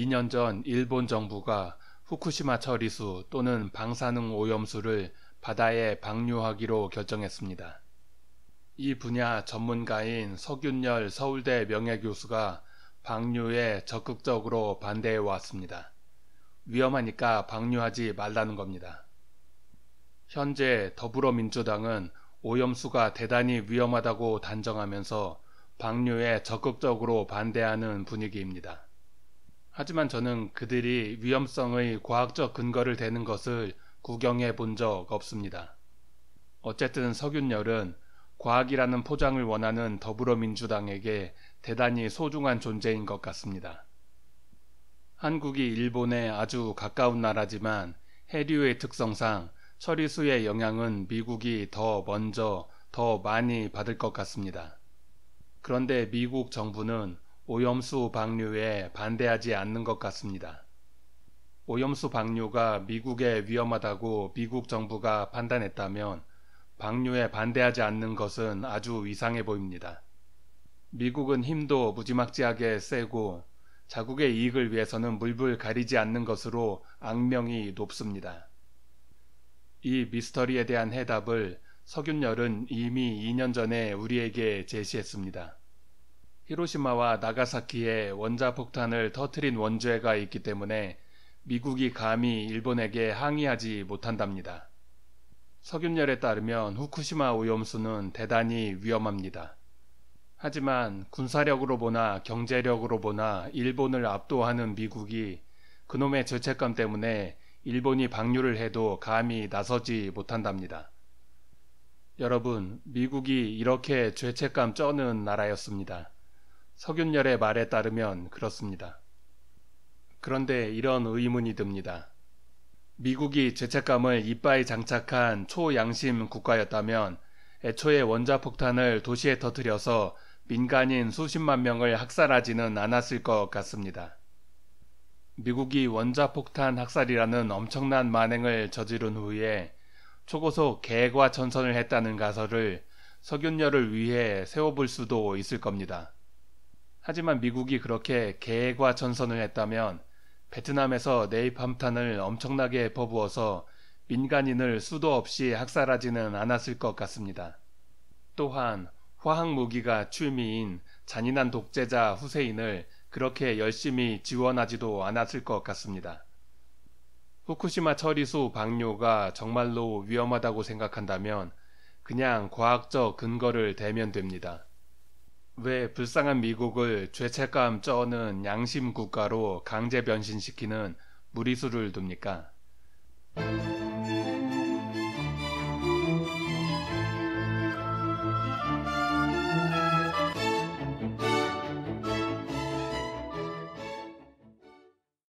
2년 전 일본 정부가 후쿠시마 처리수 또는 방사능 오염수를 바다에 방류하기로 결정했습니다. 이 분야 전문가인 석윤열 서울대 명예교수가 방류에 적극적으로 반대해 왔습니다. 위험하니까 방류하지 말라는 겁니다. 현재 더불어민주당은 오염수가 대단히 위험하다고 단정하면서 방류에 적극적으로 반대하는 분위기입니다. 하지만 저는 그들이 위험성의 과학적 근거를 대는 것을 구경해 본 적 없습니다. 어쨌든 석윤열은 과학이라는 포장을 원하는 더불어민주당에게 대단히 소중한 존재인 것 같습니다. 한국이 일본에 아주 가까운 나라지만 해류의 특성상 처리수의 영향은 미국이 더 먼저 더 많이 받을 것 같습니다. 그런데 미국 정부는 오염수 방류에 반대하지 않는 것 같습니다. 오염수 방류가 미국에 위험하다고 미국 정부가 판단했다면 방류에 반대하지 않는 것은 아주 이상해 보입니다. 미국은 힘도 무지막지하게 세고 자국의 이익을 위해서는 물불 가리지 않는 것으로 악명이 높습니다. 이 미스터리에 대한 해답을 석윤열은 이미 2년 전에 우리에게 제시했습니다. 히로시마와 나가사키에 원자폭탄을 터트린 원죄가 있기 때문에 미국이 감히 일본에게 항의하지 못한답니다. 석윤열에 따르면 후쿠시마 오염수는 대단히 위험합니다. 하지만 군사력으로 보나 경제력으로 보나 일본을 압도하는 미국이 그놈의 죄책감 때문에 일본이 방류를 해도 감히 나서지 못한답니다. 여러분, 미국이 이렇게 죄책감 쩌는 나라였습니다. 석윤열의 말에 따르면 그렇습니다. 그런데 이런 의문이 듭니다. 미국이 죄책감을 이빨 장착한 초양심 국가였다면 애초에 원자폭탄을 도시에 터뜨려서 민간인 수십만 명을 학살하지는 않았을 것 같습니다. 미국이 원자폭탄 학살이라는 엄청난 만행을 저지른 후에 초고속 개과 전선을 했다는 가설을 석윤열을 위해 세워볼 수도 있을 겁니다. 하지만 미국이 그렇게 계획과 전선을 했다면 베트남에서 네이팜탄을 엄청나게 퍼부어서 민간인을 수도 없이 학살하지는 않았을 것 같습니다. 또한 화학무기가 출미인 잔인한 독재자 후세인을 그렇게 열심히 지원하지도 않았을 것 같습니다. 후쿠시마 처리수 방류가 정말로 위험하다고 생각한다면 그냥 과학적 근거를 대면 됩니다. 왜 불쌍한 미국을 죄책감 쩌는 양심 국가로 강제 변신시키는 무리수를 둡니까?